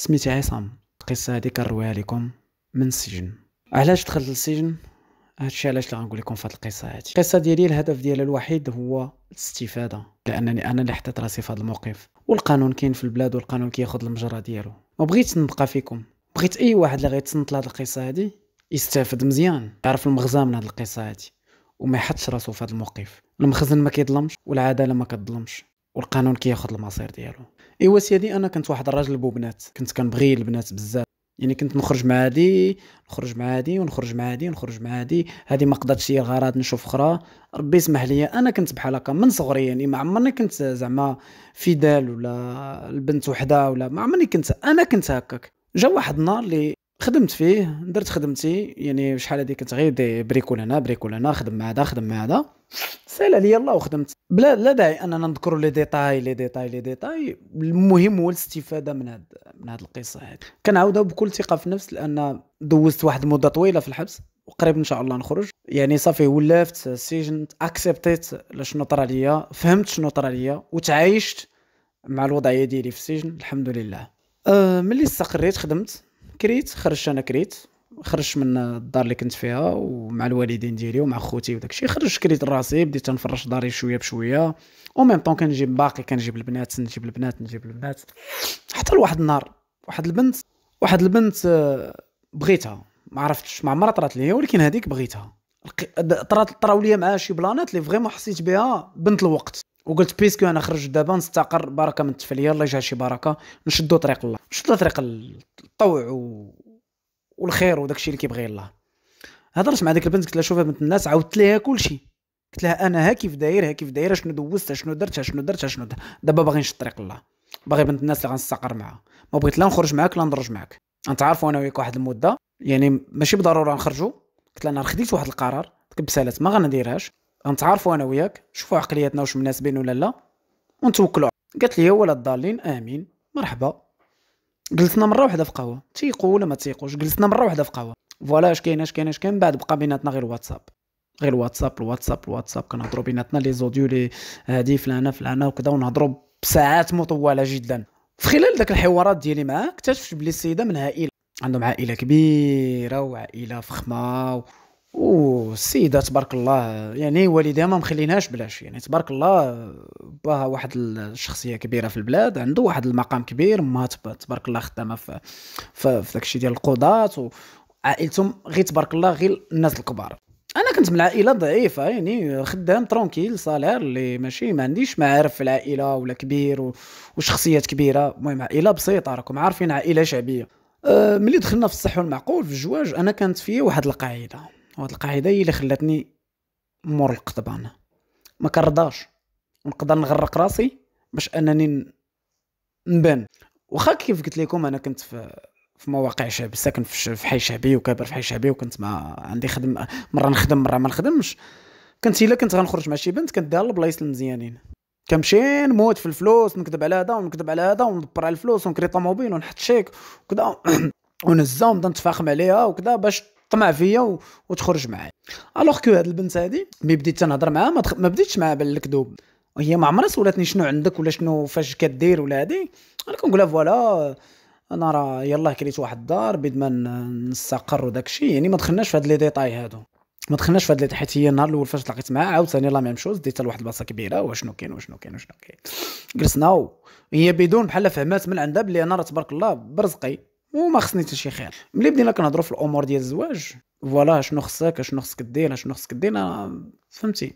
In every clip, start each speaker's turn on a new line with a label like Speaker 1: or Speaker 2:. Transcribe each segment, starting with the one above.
Speaker 1: سميتي عصام القصه هذه كنرويها لكم من السجن علاش دخلت للسجن هادشي علاش اللي غنقول لكم في هاد القصه هادي القصه ديالي الهدف ديالها الوحيد هو الاستفاده لانني انا اللي حطيت راسي في هاد الموقف والقانون كاين في البلاد والقانون كياخذ المجرى ديالو ما بغيتش نبقى فيكم بغيت اي واحد اللي غيتسنط لهاد القصه هادي يستافد مزيان يعرف المغزى من هاد القصه هادي وما يحطش راسو في هاد الموقف المخزن ما كيظلمش والعداله ما كتظلمش والقانون كياخذ المصير ديالو ايوا سيدي انا كنت واحد الراجل بوبنات كنت كنبغي البنات بزاف يعني كنت نخرج مع هادي نخرج مع هادي ونخرج مع هادي ونخرج مع هادي هادي ما قضاتش هي الغرض نشوف اخرى ربي يسمح لي انا كنت بحال هكا من صغري يعني ما عمرني كنت زعما فيدال ولا البنت وحده ولا ما عمرني كنت انا كنت هكاك جا واحد النهار اللي خدمت فيه درت خدمتي يعني شحال هذيك كنت غير بريكول هنا بريكول هنا خدم مع هذا خدم مع هذا سال عليا الله وخدمت بلا لا داعي اننا نذكر لي ديتاي لي ديتاي لي ديتاي المهم هو الاستفاده من هاد من هاد القصه هادي كنعاودها بكل ثقه في النفس لان دوزت واحد المده طويله في الحبس وقريب ان شاء الله نخرج يعني صافي ولفت السجن اكسبتيت شنو طرا ليا فهمت شنو طرا ليا وتعايشت مع الوضعيه ديالي في السجن الحمد لله أه ملي استقريت خدمت كريت خرجت انا كريت خرجت من الدار اللي كنت فيها ومع الوالدين ديالي ومع خوتي وداك الشيء خرجت كريت راسي بديت تنفرش داري شويه بشويه او ميم طون كنجيب باقي كنجيب البنات نجيب البنات نجيب البنات حتى لواحد النهار واحد البنت واحد البنت آه، بغيتها ما عرفتش ما عمرها طرات ليا ولكن هذيك بغيتها طرات طراو ليا معاها شي بلانات اللي فريمون حسيت بها بنت الوقت وقلت بيسكو انا خرج دابا نستقر بركه من التفليه الله يجعل شي بركه نشدو طريق الله نشدو طريق الطوع و... والخير وداك الشيء اللي كيبغي الله هضرت مع ديك البنت قلت لها شوفي بنت الناس عاودت ليها كلشي قلت لها انا ها كيف داير ها كيف داير شنو دوزت شنو درت شنو درت شنو دابا باغي نشد طريق الله باغي بنت الناس اللي غنستقر معاها ما بغيت لا نخرج معاك لا نضرج معاك عارف انا وياك واحد المده يعني ماشي بالضروره نخرجوا قلت لها انا خديت واحد القرار بسالات ما غنديرهاش غنتعرفوا انا وياك شوفوا عقلياتنا واش مناسبين ولا لا ونتوكلوا قالت لي ولا الضالين امين مرحبا جلسنا مره واحده في قهوه تيقول ولا ما تيقوش جلسنا مره واحده في قهوه فوالا اش كاين اش كاين اش كاين بعد بقى بيناتنا غير الواتساب غير الواتساب الواتساب الواتساب كنهضروا بيناتنا لي زوديو لي هادي فلانه فلانه وكذا ونهضروا بساعات مطوله جدا في خلال داك الحوارات ديالي معاه اكتشفت بلي السيده من عائله عندهم عائله كبيره وعائله فخمه السيده تبارك الله يعني والديها ما مخليناش بلاش يعني تبارك الله باها واحد الشخصيه كبيره في البلاد عنده واحد المقام كبير ما تبارك الله خدامه في في, في داكشي ديال القضاة وعائلتهم غير تبارك الله غير الناس الكبار انا كنت من عائله ضعيفه يعني خدام ترونكيل صالير اللي ماشي ما عنديش معارف في العائله ولا كبير وشخصيات كبيره المهم عائله بسيطه راكم عارفين عائله شعبيه أه، ملي دخلنا في الصح والمعقول في الزواج انا كانت فيه واحد القاعده وهاد القاعده هي اللي خلاتني مور القضبان ما كنرضاش ونقدر نغرق راسي باش انني نبان واخا كيف قلت لكم انا كنت في في مواقع شعب ساكن في حي شعبي وكابر في حي شعبي وكنت ما عندي خدم مره نخدم مره ما نخدمش كنت الا كنت غنخرج مع شي بنت كنديها البلايص المزيانين كنمشي نموت في الفلوس نكذب على هذا ونكذب على هذا وندبر على الفلوس ونكري طوموبيل ونحط شيك وكذا ونهزها ونبدا نتفاخم عليها وكذا باش طمع فيا وتخرج معايا الوغ كو هاد البنت هادي مي بديت تنهضر معاها ما, ما بديتش معاها بالكذوب هي ما عمرها سولتني شنو عندك ولا شنو فاش كدير ولا هادي انا كنقولها فوالا انا راه يلاه كريت واحد الدار بيد ما نستقر وداك الشيء يعني ما دخلناش في هاد لي ديتاي هادو ما دخلناش في هاد لي حيت هي النهار الاول فاش تلاقيت معاها عاوتاني لا ميم شوز ديتها لواحد البلاصه كبيره وشنو كاين وشنو كاين وشنو كاين جلسنا هي بدون بحال فهمات من عندها بلي انا راه تبارك الله برزقي وما خصني حتى شي خير ملي بدينا كنهضروا في الامور ديال الزواج فوالا شنو خصك شنو خصك دير شنو خصك دير فهمتي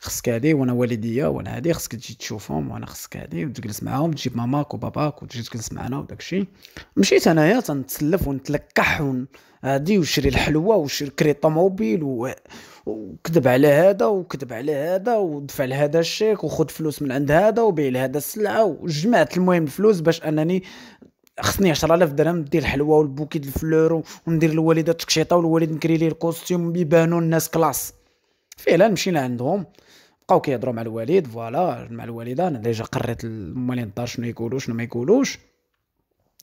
Speaker 1: خصك هادي وانا والديا وانا هادي خصك تجي تشوفهم وانا خصك هادي وتجلس معاهم تجيب ماماك وباباك وتجي تجلس معنا وداكشي مشيت انايا تنتسلف ونتلكح هادي وشري الحلوه وشري طوموبيل و... وكذب على هذا وكذب على هذا ودفع لهذا الشيك وخذ فلوس من عند هذا وبيع لهذا السلعه وجمعت المهم الفلوس باش انني خصني 10000 درهم ندير الحلوه والبوكي الفلور وندير الوالده التكشيطه والوالد نكري ليه الكوستيم يبانو الناس كلاس فعلا مشينا عندهم بقاو كيهضروا مع الوالد فوالا مع الوالده انا ديجا قريت المالين الدار شنو يقولوا شنو ما يقولوش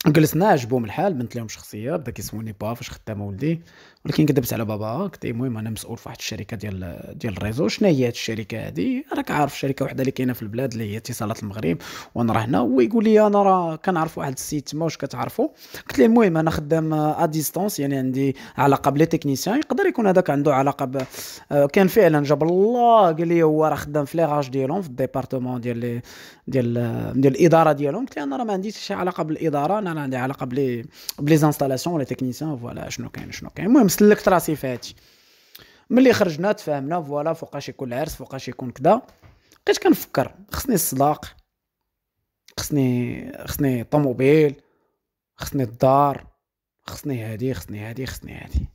Speaker 1: جلسنا عجبهم الحال بنت لهم شخصيه بدا كيسولني با فاش خدامه ولدي ولكن كذبت على بابا قلت له المهم انا مسؤول في واحد الشركه ديال ديال الريزو شنو هي هاد الشركه هادي راك عارف شركه وحده اللي كاينه في البلاد اللي هي اتصالات المغرب وانا راه هنا هو يقول لي انا راه كنعرف واحد السيد تما واش كتعرفو قلت له المهم انا خدام ا ديستونس يعني عندي علاقه بلي تكنيسيان يقدر يكون هذاك عنده علاقه ب... آه، كان فعلا جاب الله قال لي هو راه خدام في ليغاج ديالهم في الديبارتمون ديال ديال ديال الاداره ديالهم قلت له انا راه ما عنديش شي علاقه بالاداره انا عندي علاقه بلي بلي زانستالاسيون ولا تكنيسيان فوالا شنو كاين شنو كاين المهم سلكت راسي في هادشي ملي خرجنا تفاهمنا فوالا فوقاش يكون العرس فوقاش يكون كدا بقيت كنفكر خصني الصداق خصني خصني طوموبيل خصني الدار خصني هادي خصني هادي خصني هادي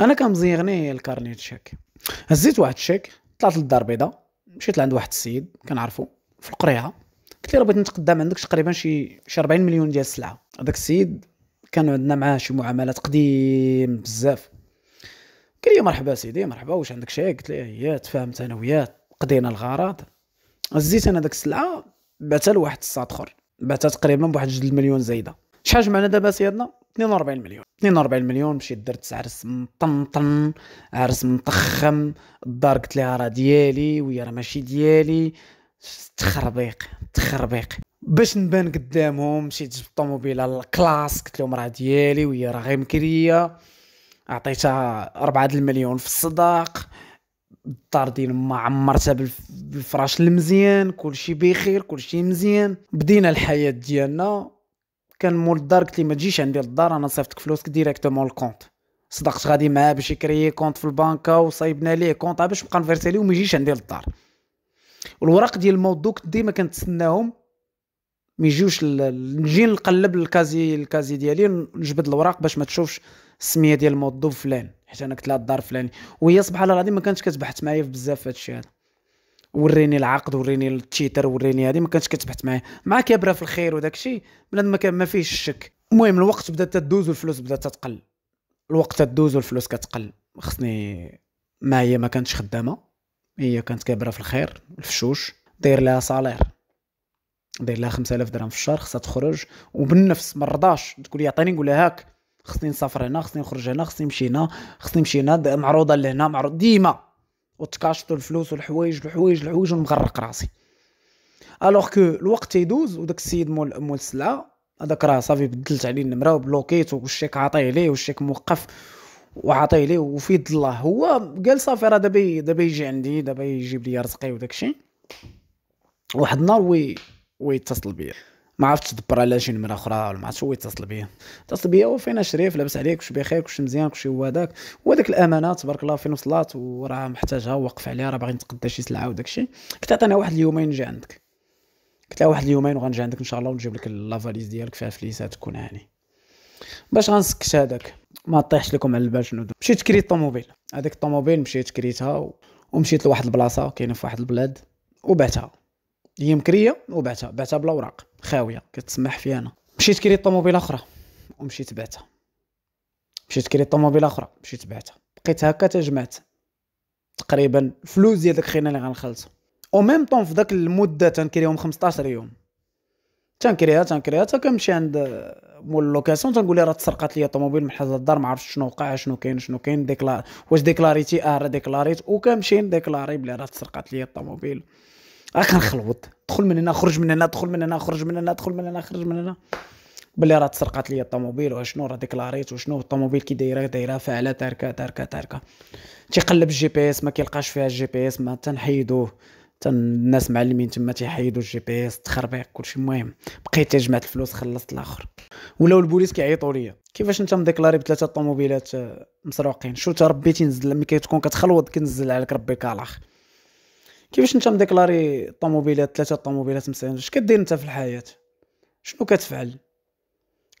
Speaker 1: انا كنزيغني الكارني الكارنيت شيك هزيت واحد الشيك طلعت للدار البيضاء مشيت لعند واحد السيد كنعرفو في القريعه قلت له بغيت نتقدم عندك تقريبا شي شي 40 مليون ديال السلعه هذاك السيد كان عندنا معاه شي معاملات قديم بزاف قال لي مرحبا سيدي مرحبا واش عندك شي قلت له هي إيه، تفاهمت انا وياه قضينا الغرض هزيت انا داك السلعه بعتها لواحد الساط اخر بعتها تقريبا بواحد جوج المليون زايده شحال جمعنا دابا سيدنا 42 مليون 42 مليون مشيت درت عرس مطنطن عرس مطخم الدار قلت لها راه ديالي وهي راه ماشي ديالي تخربيق تخربيق باش نبان قدامهم مشيت جبت الطوموبيله على الكلاس قلت لهم راه ديالي وهي راه غير مكريه عطيتها أربعة المليون في الصداق الدار ديال ما عمرتها بالفراش المزيان كلشي بخير كلشي مزيان بدينا الحياه ديالنا كان مول الدار قلت لي ما تجيش عندي للدار انا صيفطك فلوسك ديريكتومون الكونت صدقت غادي معاه باش يكريي كونت في البنكه وصايبنا ليه كونت باش نبقى ليه وما يجيش عندي للدار والوراق ديال دوك ديما كنتسناهم ما يجيوش نجي نقلب الكازي الكازي ديالي نجبد الوراق باش ما تشوفش السميه ديال دو فلان حيت انا كنت لها الدار فلاني وهي سبحان الله العظيم ما كانتش كتبحث معايا في بزاف هادشي هذا وريني العقد وريني التيتر وريني هذه ما كانتش كتبحث معايا مع كبره في الخير وداك الشيء بنادم ما, ما فيهش الشك المهم الوقت بدا تدوز والفلوس بدا تتقل الوقت تدوز والفلوس كتقل خصني ما هي ما كانتش خدامه هي كانت كابره في الخير الفشوش داير لها صالير داير لها 5000 درهم في الشهر خصها تخرج وبالنفس ما رضاش تقول لي عطيني نقول لها هاك خصني نسافر هنا خصني نخرج هنا خصني نمشي هنا خصني نمشي هنا معروضه لهنا معروض ديما وتكاشطوا الفلوس والحوايج الحوايج الحوايج ونغرق راسي الوغ كو الوقت تيدوز وداك السيد مول مول السلعه هذاك راه صافي بدلت عليه النمره وبلوكيت والشيك عاطيه ليه والشيك موقف وعطيه ليه وفي الله هو قال صافي راه دابا دابا يجي عندي دابا يجيب لي رزقي وداكشي واحد النهار وي ويتصل بيا ما عرفتش دبر على شي نمره اخرى ولا ما عرفتش هو يتصل بيا اتصل بيا وفينا شريف لاباس عليك واش بخير واش مزيان واش هو هذاك وهذاك الامانه تبارك الله فين وصلات وراه محتاجها ووقف عليها راه باغي نتقدى شي سلعه وداكشي الشيء قلت عطينا واحد اليومين نجي عندك قلت لها واحد اليومين وغنجي عندك ان شاء الله ونجيب لك لافاليز ديالك فيها فليسات تكون هاني باش غنسكت هذاك ما طيحش لكم على البال شنو دو. مشيت كريت طوموبيل هذيك الطوموبيل مشيت كريتها و... ومشيت لواحد البلاصه كاينه في واحد البلاد وبعتها هي مكريه وبعتها بعتها بلا اوراق خاويه كتسمح فيها انا مشيت كريت طوموبيل اخرى ومشيت بعتها مشيت كريت طوموبيل اخرى مشيت بعتها بقيت هكا تجمعت تقريبا فلوس ديال داك خينا اللي غنخلصو او ميم طون في داك المده تنكريهم 15 يوم تنكريها تنكريها تا كنمشي عند مول لوكاسيون تنقول لي راه تسرقات لي الطوموبيل من حدا الدار ما عرفتش شنو وقع شنو كاين شنو كاين ديكلار واش ديكلاريتي اه راه ديكلاريت وكنمشي نديكلاري بلي راه تسرقات لي الطوموبيل راه كنخلوط دخل من هنا خرج من هنا دخل من هنا خرج من هنا دخل من هنا خرج من هنا بلي راه تسرقات لي الطوموبيل وشنو راه ديكلاريت وشنو الطوموبيل كي دايره دايره فعلا تاركه تاركه تاركه تيقلب الجي بي اس ما كيلقاش فيها الجي بي اس ما تنحيدوه تن الناس معلمين تما تيحيدوا الجي بي اس تخربيق كلشي المهم بقيت جمعت الفلوس خلصت الاخر ولاو البوليس كيعيطوا ليا كيفاش انت مديكلاري بثلاثه طوموبيلات آه، مسروقين شو تربيتي نزل لما كتكون كتخلوض كنزل عليك ربي كالاخ كيفاش انت مديكلاري طوموبيلات ثلاثه طوموبيلات مسروقين اش كدير انت في الحياه شنو كتفعل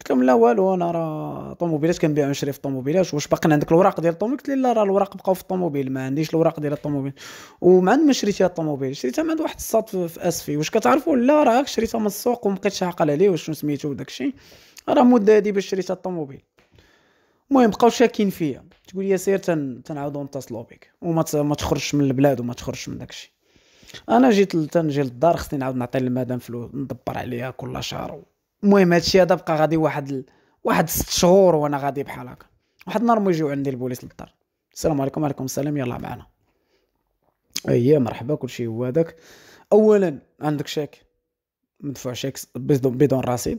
Speaker 1: قلت لهم لا والو انا راه طوموبيلات كنبيع ونشري في الطوموبيلات واش باقي عندك الوراق ديال الطوموبيل قلت لي لا راه الوراق بقاو في الطوموبيل ما عنديش الوراق ديال الطوموبيل ومع عند ما شريتها الطوموبيل شريتها من عند واحد الساط في اسفي واش كتعرفوا لا راه شريتها من السوق ومبقيتش عاقل عليه واش سميتو وداك الشيء راه مده هادي باش شريت الطوموبيل المهم بقاو شاكين فيا تقول لي سير تن... تنعاودو نتصلو بك وما ت... ما تخرجش من البلاد وما تخرجش من داكشي انا جيت تنجي للدار خصني نعاود نعطي المدام فلوس ندبر عليها كل شهر المهم هادشي هذا بقى غادي واحد ال... واحد ست شهور وانا غادي بحال هكا واحد النهار ما يجيو عندي البوليس للدار السلام عليكم وعليكم السلام يلا معنا اي مرحبا كلشي هو هذاك اولا عندك شاك مدفوع شيك بدون رصيد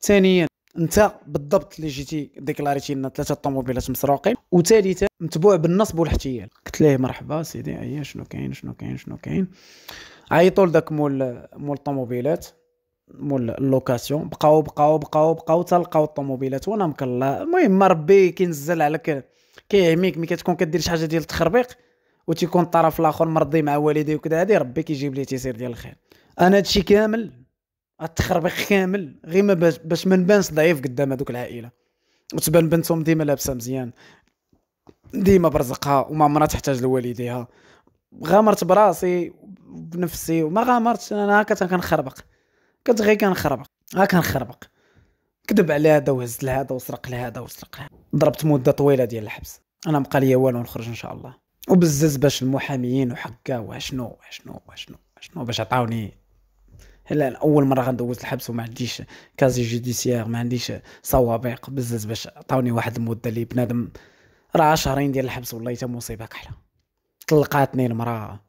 Speaker 1: ثانيا انت بالضبط اللي جيتي ديكلاريتي لنا ثلاثه طوموبيلات مسروقين وثالثا متبوع بالنصب والاحتيال قلت ليه مرحبا سيدي هيا شنو كاين شنو كاين شنو كاين عيطوا لذاك مول مول الطوموبيلات مول اللوكاسيون بقاو بقاو بقاو بقاو حتى لقاو الطوموبيلات وانا مكلا المهم ربي كينزل عليك كيعميك ملي كتكون كدير شي حاجه ديال التخربيق وتيكون الطرف الاخر مرضي مع والديه وكذا هادي ربي كيجيب ليه تيسير ديال الخير انا هادشي كامل التخربيق كامل غير ما باش, ما نبانش ضعيف قدام هذوك العائله وتبان بنتهم ديما لابسه مزيان ديما برزقها وما عمرها تحتاج لوالديها غامرت براسي بنفسي وما غامرتش انا هكا كنخربق كنت غير كنخربق ها كنخربق كذب على هذا وهزت لهذا وسرق لهذا وسرق لهذا ضربت مده طويله ديال الحبس انا بقى ليا والو نخرج ان شاء الله وبزز باش المحاميين وحكا واشنو واشنو واشنو واشنو باش عطاوني هلا اول مره غندوز الحبس وما عنديش كازي جوديسيير ما عنديش صوابق بزز باش عطاوني واحد المده اللي بنادم راه شهرين ديال الحبس والله حتى مصيبه كحله طلقاتني المراه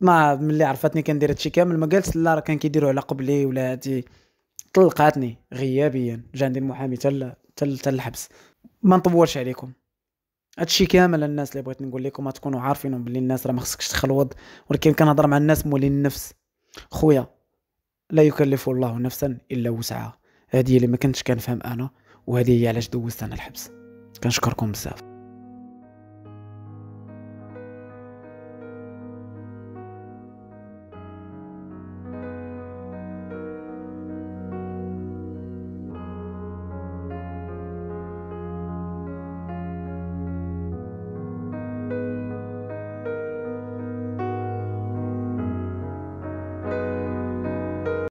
Speaker 1: ما ملي عرفتني كندير هادشي كامل ما قالت لا راه كان كيديروا على قبلي ولا هادي طلقاتني غيابيا جا عندي المحامي تل تل تل الحبس ما نطولش عليكم هادشي كامل الناس اللي بغيت نقول لكم تكونوا عارفينهم بلي الناس راه ما خصكش تخلوض ولكن كنهضر مع الناس مولين النفس خويا لا يكلف الله نفسا الا وسعها هذه اللي ما كنتش كنفهم انا وهذه هي علاش دوزت انا الحبس كنشكركم بزاف